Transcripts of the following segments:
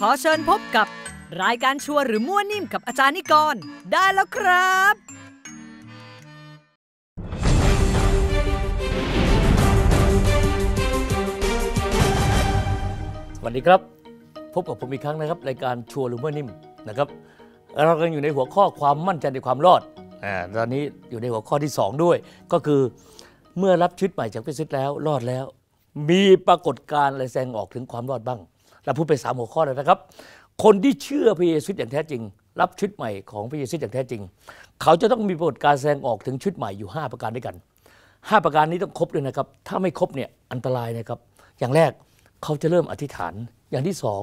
ขอเชิญพบกับรายการชัวร์หรือมั่วนิ่ม กับอาจารย์นิกรได้แล้วครับสวัสดีครับ พบกับผมอีกครั้งนะครับ รายการชัวร์หรือมั่วนิ่มนะครับ เรากำลังอยู่ในหัวข้อความมั่นใจในความรอดอ่าตอนนี้อยู่ในหัวข้อที่ 2 ด้วย ก็คือเมื่อรับชุดใหม่จากพิซิตแล้วรอดแล้ว มีปรากฏการณ์อะไรแสดงออกถึงความรอดบ้างเราพูดไปสามหัวข้อเลยนะครับ คนที่เชื่อพระเยซูอย่างแท้จริง รับชุดใหม่ของพระเยซูอย่างแท้จริง เขาจะต้องมีปรกการแสดงออกถึงชุดใหม่อยู่ 5 ประการด้วยกัน 5 ประการนี้ต้องครบเลยนะครับถ้าไม่ครบเนี่ยอันตรายนะครับ อย่างแรกเขาจะเริ่มอธิษฐานอย่างที่สอง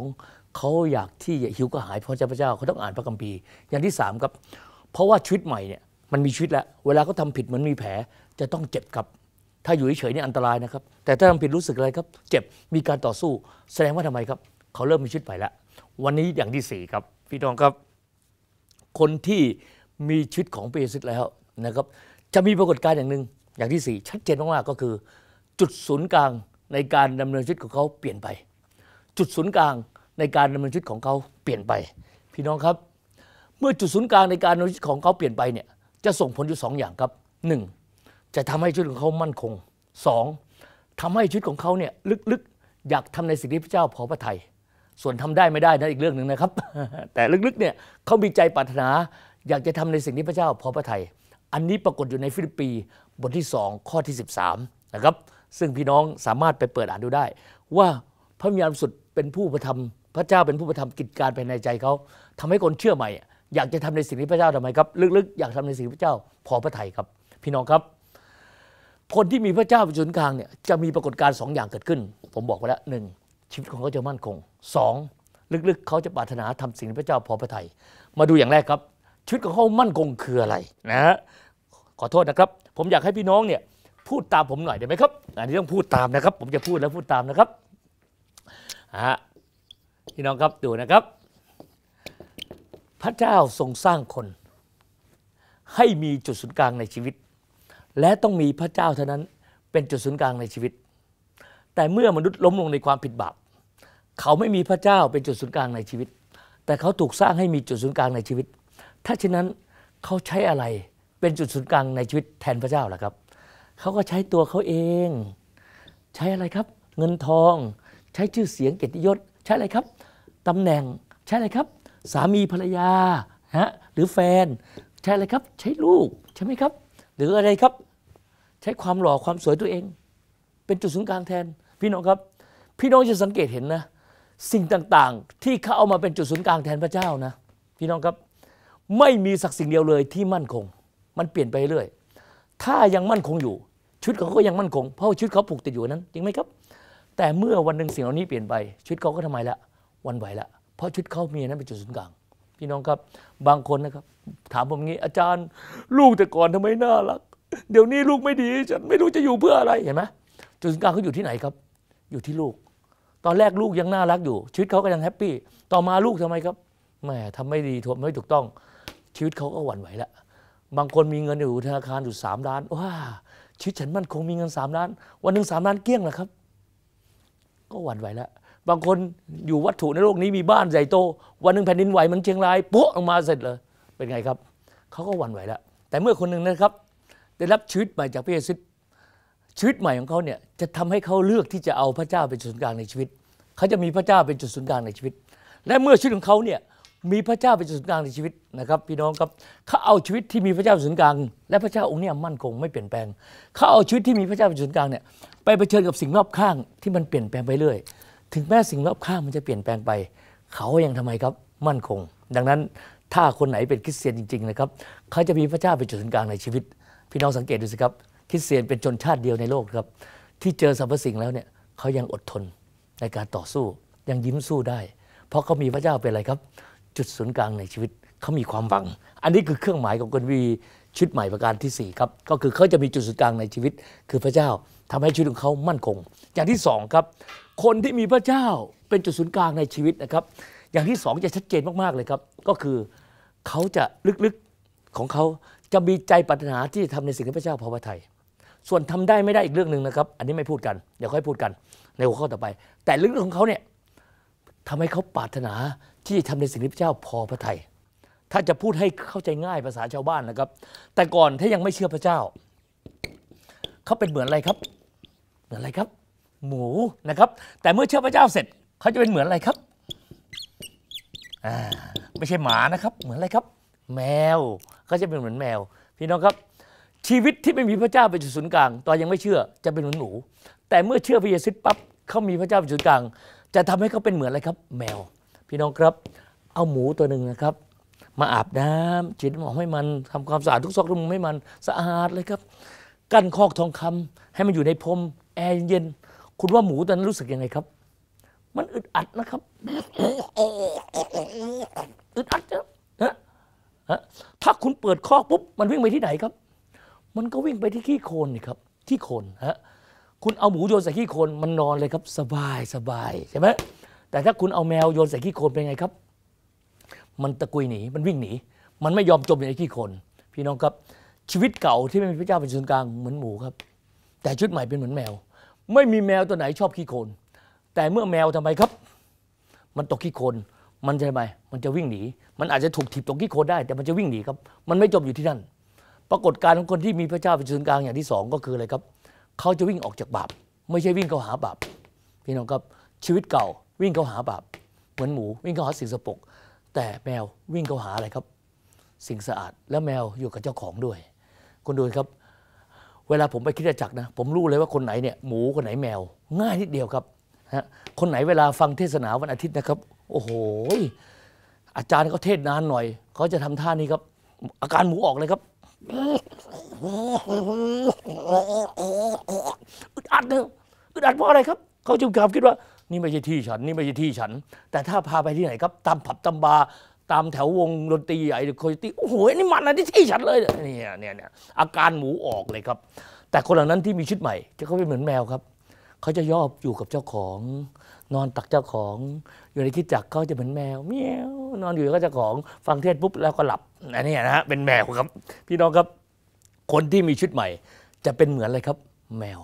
เขาอยากที่หิวก็หายเพราะเจ้าพระเจ้าเขาต้องอ่านพระคัมภีร์อย่างที่สามครับเพราะว่าชุดใหม่เนี่ยมันมีชุดแล้ว เวลาเขาทาผิดมันมีแผลจะต้องเจ็บครับถ้าอยู่เฉยๆนี่อันตรายนะครับ แต่ถ้าทำผิดรู้สึกอะไรครับ เจ็บ มีการต่อสู้แสดงว่าทำไมครับ เขาเริ่มมีชีวิตใหม่แล้ว วันนี้อย่างที่ 4 ครับพี่น้องครับ คนที่มีชีวิตของเปรซิยแล้วนะครับ จะมีปรากฏการณ์อย่างหนึ่งอย่างที่ 4 ชัดเจนมากๆก็คือ จุดศูนย์กลางในการดำเนินชีวิตของเขาเปลี่ยนไป จุดศูนย์กลางในการดำเนินชีวิตของเขาเปลี่ยนไป พี่น้องครับ เมื่อจุดศูนย์กลางในการดำเนินชีวิตของเขาเปลี่ยนไปเนี่ยจะส่งผลอยู่2ออย่างครับ 1จะทำให้ชีวิตของเขามั่นคง 2. ทำให้ชีวิตของเขาเนี่ยลึกๆ อยากทำในสิ่งที่พระเจ้าพอพระทยัยส่วนทำได้ไม่ได้นะอีกเรื่องหนึ่งนะครับ แต่ลึกๆเนี่ยเขามีใจปรารถนา อยากจะทำในสิ่งที่พระเจ้าพอพระทยัยอันนี้ปรากฏอยู่ในฟิลิปปีบทที่ 2 ข้อที่13นะครับ ซึ่งพี่น้องสามารถไปเปิดอ่านดูได้ ว่าพระมียามสุดเป็นผู้ประทับพระเจ้าเป็นผู้ประทับกิจการภายในใจเขาทำให้คนเชื่อใหม่ อยากจะทำในสิ่งที่พระเจ้าทำไมครับ ลึกๆ อยากทำในสิ่งที่พระเจ้าพอพระทัยครับ พี่น้องครับคนที่มีพระเจ้าเป็นศูนย์กลางเนี่ยจะมีปรากฏการณ์สองอย่างเกิดขึ้น ผมบอกไปแล้วหนึ่งชีวิตของเขาจะมั่นคงสองลึกๆ เขาจะปรารถนาทำสิ่งที่พระเจ้าพอพระทยัยมาดูอย่างแรกครับ ชีวิตของเขามั่นคงคืออะไรนะฮะขอโทษนะครับ ผมอยากให้พี่น้องเนี่ยพูดตามผมหน่อยได้ไหมครับอันนี้ต้องพูดตามนะครับ ผมจะพูดแล้วพูดตามนะครับฮะพี่น้องครับดูนะครับ พระเจ้าทรงสร้างคนให้มีจุดศูนย์กลางในชีวิตและต้องมีพระเจ้าเท่านั้นเป็นจุดศูนย์กลางในชีวิต แต่เมื่อมนุษย์ล้มลงในความผิดบาปเขาไม่มีพระเจ้าเป็นจุดศูนย์กลางในชีวิต แต่เขาถูกสร้างให้มีจุดศูนย์กลางในชีวิต ถ้าเช่นนั้นเขาใช้อะไรเป็นจุดศูนย์กลางในชีวิตแทนพระเจ้าล่ะครับ เขาก็ใช้ตัวเขาเอง ใช้อะไรครับ เงินทอง ใช้ชื่อเสียงเกียรติยศ ใช้อะไรครับตำแหน่ง ใช้อะไรครับ สามีภรรยาฮะ หรือแฟน ใช้อะไรครับ ใช้ลูกใช่ไหมครับหรืออะไรครับใช้ความหล่อความสวยตัวเอง เป็นจุดศูนย์กลางแทน พี่น้องครับ พี่น้องจะสังเกตเห็นนะ สิ่งต่างๆ ที่เขาเอามาเป็นจุดศูนย์กลางแทนพระเจ้านะ พี่น้องครับไม่มีสักสิ่งเดียวเลยที่มั่นคงมันเปลี่ยนไปเรื่อยถ้ายังมั่นคงอยู่ชุดเขาก็ยังมั่นคง เพราะชุดเขาผูกติดอยู่นั้นจริงไหมครับ แต่เมื่อวันหนึ่งสิ่งเหล่านี้เปลี่ยนไปชุดเขาก็ทำไมละวันไหวละเพราะชุดเขามีนั้นเป็นจุดศูนย์กลางพี่น้องครับบางคนนะครับ ถามผมงี้อาจารย์ ลูกแต่ก่อนทำไมน่ารัก เดี๋ยวนี้ลูกไม่ดีฉันไม่รู้จะอยู่เพื่ออะไรเห็นไหมจุดสังกาเขาอยู่ที่ไหนครับ อยู่ที่ลูก ตอนแรกลูกยังน่ารักอยู่ชีวิตเขาก็ยังแฮปปี้ต่อมาลูกทำไมครับแหมทำไม่ดีทบไม่ถูกต้องชีวิตเขาก็หวั่นไหวละบางคนมีเงินอยู่ธนาคารอยู่สามล้านว้าชีวิตฉันมันคงมีเงินสามล้านวันหนึ่งสามล้านเกลี้ยงหระครับ ก็หวั่นไหวแล้วบางคนอยู่วัตถุในโลกนี้มีบ้านใหญ่โตวันหนึ่งแผ่นดินไหวมันเชียงรายปุ๊บออกมาเสร็จเลยเป็นไงครับ เขาก็หวั่นไหวแล้วแต่เมื่อคนหนึ่งนะครับ ได้รับชีวิตใหม่จากพระเยซูชีวิตใหม่ของเขาเนี่ย จะทำให้เขาเลือกที่จะเอาพระเจ้าเป็นจุดศูนย์กลางในชีวิตเขาจะมีพระเจ้าเป็นจุดศูนย์กลางในชีวิต และเมื่อชีวิตของเขาเนี่ยมีพระเจ้าเป็นจุดศูนย์กลางในชีวิตนะครับ พี่น้องครับเขาเอาชีวิตที่มีพระเจ้าเป็นศูนย์กลางและพระเจ้าองค์นี้มั่นคงไม่เปลี่ยนแปลงเขาเอาชีวิตที่มีพระเจ้าเป็นศูนย์กลางเนี่ยไปเผชิญกับสิ่งรอบข้าง ที่มันเปลี่ยนแปลงไปเรื่อยถึงแม้สิ่งรอบข้างมันจะเปลี่ยนแปลงไป เขายังทำไมครับมั่นคง ดังนั้นถ้าคนไหนเป็นคริสเตียนจริงๆนะครับเขาจะมีพระเจ้าเป็นจุดศูนย์กลางในชีวิต พี่น้องสังเกตดูสิครับ คริสเตียนเป็นชนชาติเดียวในโลกครับที่เจอสรรพสิ่งแล้วเนี่ยเขายังอดทนในการต่อสู้ ยังยิ้มสู้ได้ เพราะเขามีพระเจ้าเป็นอะไรครับ จุดศูนย์กลางในชีวิตเขามีความหวัง อันนี้คือเครื่องหมายของคนวีชุดใหม่ประการที่4ครับก็คือเขาจะมีจุดศูนย์กลางในชีวิต คือพระเจ้าทำให้ชีวิตของเขามั่นคงอย่างที่สองครับคนที่มีพระเจ้าเป็นจุดศูนย์กลางในชีวิตนะครับ อย่างที่สองจะชัดเจนมากๆเลยครับ ก็คือเขาจะลึกๆ ของเขาจะมีใจปรารถนาที่จะทำในสิ่งที่พระเจ้าพอพระทัยส่วนทำได้ไม่ได้อีกเรื่องหนึ่งนะครับ อันนี้ไม่พูดกันเดี๋ยวค่อยพูดกัน ในหัวข้อต่อไป แต่ลึกๆของเขาเนี่ยทำให้เขาปรารถนาที่จะทำในสิ่งที่พระเจ้าพอพระทัยถ้าจะพูดให้เข้าใจง่ายภาษาชาวบ้านนะครับ แต่ก่อนถ้ายังไม่เชื่อพระเจ้าเขาเป็นเหมือนอะไรครับ เหมือนอะไรครับหมูนะครับแต่เมื่อเชื่อพระเจ้าเสร็จเขาจะเป็นเหมือนอะไรครับอ่าไม่ใช่หมานะครับ เหมือนอะไรครับ แมวเขาจะเป็นเหมือนแมว พี่น้องครับชีวิตที่ไม่มีพระเจ้าเป็นจุดศูนย์กลางตอนยังไม่เชื่อจะเป็นเหมือนหนู แต่เมื่อเชื่อพระเยซูปั๊บเขามีพระเจ้าเป็นจุดกลาง จะทำให้เขาเป็นเหมือนอะไรครับ แมว พี่น้องครับ เอาหมูตัวหนึ่งนะครับ มาอาบน้ำฉีดหมอกให้มันทำความสะอาดทุกซอกทุกมุมให้มันสะอาดเลยครับกั้นคอกทองคำให้มันอยู่ในพรมแอร์เย็นคุณว่าหมูตอนนั้นรู้สึกยังไงครับ มันอึดอัดนะครับ อึดอัดนะฮะ ถ้าคุณเปิดคอกปุ๊บ มันวิ่งไปที่ไหนครับ มันก็วิ่งไปที่ขี้โคลนนี่ครับ ที่โคลนฮะ คุณเอาหมูโยนใส่ขี้โคลนมันนอนเลยครับ สบายสบายใช่ไหมแต่ถ้าคุณเอาแมวโยนใส่ขี้โคลนเป็นไงครับ มันตะกุยหนี มันวิ่งหนี มันไม่ยอมจมอยู่ในขี้โคลน พี่น้องครับ ชีวิตเก่าที่ไม่มีพระเจ้าเป็นศูนย์กลางเหมือนหมูครับ แต่ชุดใหม่เป็นเหมือนแมวไม่มีแมวตัวไหนชอบขี้โคลนแต่เมื่อแมวทำไมครับ มันตกขี้โคลนมันจะทำไมมันจะวิ่งหนีมันอาจจะถูกถีบตกขี้โคลนได้ แต่มันจะวิ่งหนีครับ มันไม่จบอยู่ที่นั่น ปรากฏการของคนที่มีพระเจ้าเป็นศูนย์กลางอย่างที่สองก็คืออะไรครับ เขาจะวิ่งออกจากบาปไม่ใช่วิ่งเข้าหาบาปพี่น้องครับชีวิตเก่าวิ่งเข้าหาบาปเหมือนหมูวิ่งเข้าหาสิ่งสกปรกแต่แมววิ่งเข้าหาอะไรครับ สิ่งสะอาดและแมวอยู่กับเจ้าของด้วยคุณดูครับเวลาผมไปคิดจักนะ ผมรู้เลยว่าคนไหนเนี่ย หมูคนไหนแมว ง่ายนิดเดียวครับฮะคนไหนเวลาฟังเทศนาวันอาทิตย์นะครับโอ้โหอาจารย์เขาเทศนานหน่อยเขาจะทำท่านี้ครับ อาการหมูออกเลยครับอึดอัดนะอึดอัดเพราะอะไรครับเขาจึงกลับคิดว่า นี่ไม่ใช่ที่ฉัน นี่ไม่ใช่ที่ฉัน แต่ถ้าพาไปที่ไหนครับตามผับตามบาร์ตามแถววงดนตรีใหญ่โคยตีโอ้โหนี่มันนะที่ที่ฉันเลยเนี่ยเนี่ยเนี่ยอาการหมูออกเลยครับ แต่คนเหล่านั้นที่มีชุดใหม่ จะเขาเป็นเหมือนแมวครับเขาจะยอบอยู่กับเจ้าของ นอนตักเจ้าของอยู่ในคิดจักเขาจะเหมือนแมวเมียวนอนอยู่กับเจ้าของฟังเทศปุ๊บแล้วก็หลับอันนี้นะฮะเป็นแมวครับ พี่น้องครับคนที่มีชุดใหม่ จะเป็นเหมือนอะไรครับ แมว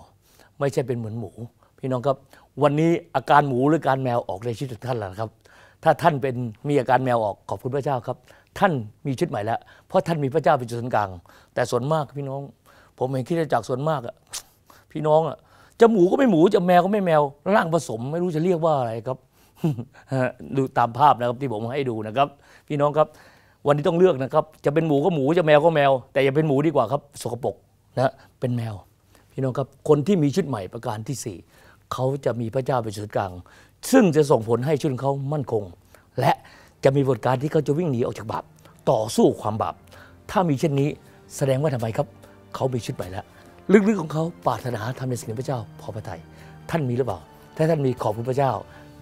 ไม่ใช่เป็นเหมือนหมู พี่น้องครับ วันนี้อาการหมูหรือการแมวออกในชีวิตท่านแล้วครับถ้าท่านเป็นมีอาการแมวออกขอบคุณพระเจ้าครับ ท่านมีชุดใหม่แล้วเพราะท่านมีพระเจ้าเป็นจุดศูนย์กลาง แต่ส่วนมากพี่น้อง ผมเห็นคิดจากส่วนมากอะพี่น้องอะจะหมูก็ไม่หมู จะแมวก็ไม่แมวร่างผสม ไม่รู้จะเรียกว่าอะไรครับดูตามภาพนะครับที่ผมให้ดูนะครับ พี่น้องครับ วันนี้ต้องเลือกนะครับ จะเป็นหมูก็หมูจะแมวก็แมว แต่อย่าเป็นหมูดีกว่าครับสกปรกนะเป็นแมว พี่น้องครับ คนที่มีชุดใหม่ประการที่4ี่เขาจะมีพระเจ้าเป็นศูนย์กลางซึ่งจะส่งผลให้ชุวเขามั่นคง และจะมีบทการที่เขาจะวิ่งหนีออกจากบาปต่อสู้ความบาปถ้ามีเช่นนี้แสดงว่าทำไมครับ เขามีชุดใหม่แล้ว ลึกๆ ของเขาปรารถนาทำในสิ่งที่พระเจ้า พอพระทยัยท่านมีหรือเปล่า ถ้าท่านมีขอบคุณพระเจ้า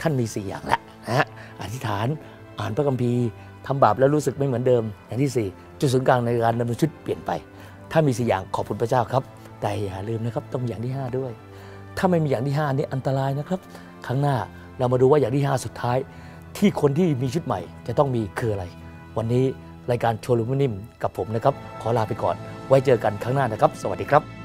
ท่านมีสี่อย่างแล้วนะฮะอธิษฐานอ่านพระคัมภีร์ทำบาปแล้วรู้สึกไม่เหมือนเดิม อย่างที่สี่จุดศูนย์กลางในการดำเนินชุดเปลี่ยนไป ถ้ามีสี่อย่างขอบคุณพระเจ้าครับ แต่อย่าลืมนะครับต้องอย่างที่ 5 ด้วย ถ้าไม่มีอย่างที่ 5 นี้อันตรายนะครับครั้งหน้าเรามาดูว่าอย่างที่ 5 สุดท้าย ที่คนที่มีชุดใหม่จะต้องมีคืออะไร วันนี้รายการโชลูมนิ่มกับผมนะครับ ขอลาไปก่อน ไว้เจอกันครั้งหน้านะครับ สวัสดีครับ